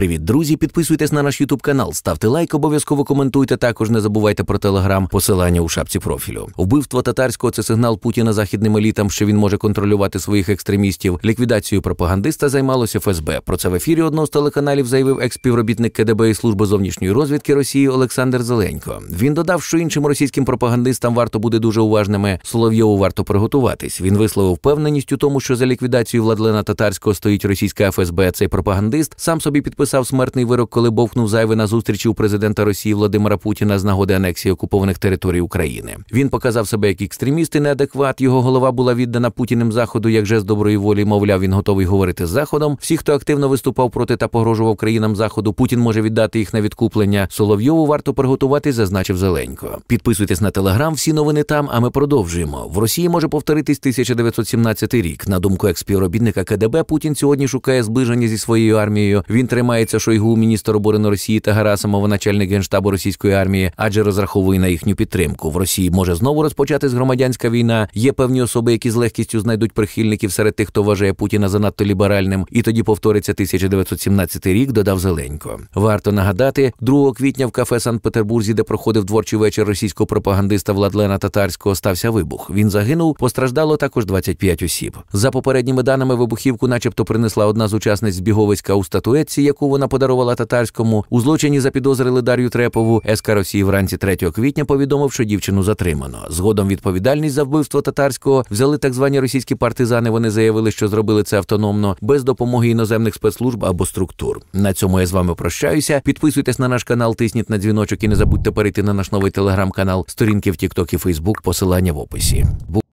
Привіт, друзі! Підписуйтесь на наш Ютуб канал, ставте лайк, обов'язково коментуйте. Також не забувайте про телеграм, посилання у шапці профілю. Вбивство татарського це сигнал Путіна західним елітам, що він може контролювати своїх екстремістів. Ліквідацією пропагандиста займалося ФСБ. Про це в ефірі одного з телеканалів заявив експівробітник КДБ і служби зовнішньої розвідки Росії Олександр Зеленько. Він додав, що іншим російським пропагандистам варто буде дуже уважними. Соловйову варто приготуватись. Він висловив впевненість у тому, що за ліквідацією Владлена татарського стоїть російська ФСБ. Цей пропагандист сам собі підписав підписав смертний вирок, коли бовкнув зайве на зустрічі у президента Росії Владимира Путіна з нагоди анексії окупованих територій України. Він показав себе як екстреміст і неадекват. Його голова була віддана Путіним заходу. Як же з доброї волі, мовляв, він готовий говорити з заходом. Всі, хто активно виступав проти та погрожував країнам заходу, Путін може віддати їх на відкуплення. Соловйову варто приготувати. зазначив Зеленько. Підписуйтесь на телеграм, всі новини там. А ми продовжуємо. В Росії може повторитись 1917 рік. На думку експівробітника КДБ, Путін сьогодні шукає зближення зі своєю армією. Він тримає тримається Шойгу, міністр оборони Росії та Гарасимов, начальник генштабу російської армії, адже розраховує на їхню підтримку. В Росії може знову розпочатись громадянська війна. Є певні особи, які з легкістю знайдуть прихильників серед тих, хто вважає Путіна занадто ліберальним, і тоді повториться 1917 рік. Додав Зеленько. Варто нагадати, 2 квітня в кафе Санкт Петербурзі, де проходив творчий вечір російського пропагандиста Владлена Татарського, стався вибух. Він загинув, постраждало також 25 осіб. За попередніми даними вибухівку, начебто, принесла одна з учасниць збіговиська у статуетці, яку яку вона подарувала татарському, у злочині запідозрили Дар'ю Трепову. СК Росії вранці 3 квітня повідомив, що дівчину затримано. Згодом відповідальність за вбивство татарського взяли так звані російські партизани. Вони заявили, що зробили це автономно без допомоги іноземних спецслужб або структур. На цьому я з вами прощаюся. Підписуйтесь на наш канал, тисніть на дзвіночок і не забудьте перейти на наш новий телеграм-канал, сторінки в Тікток і Фейсбук. Посилання в описі.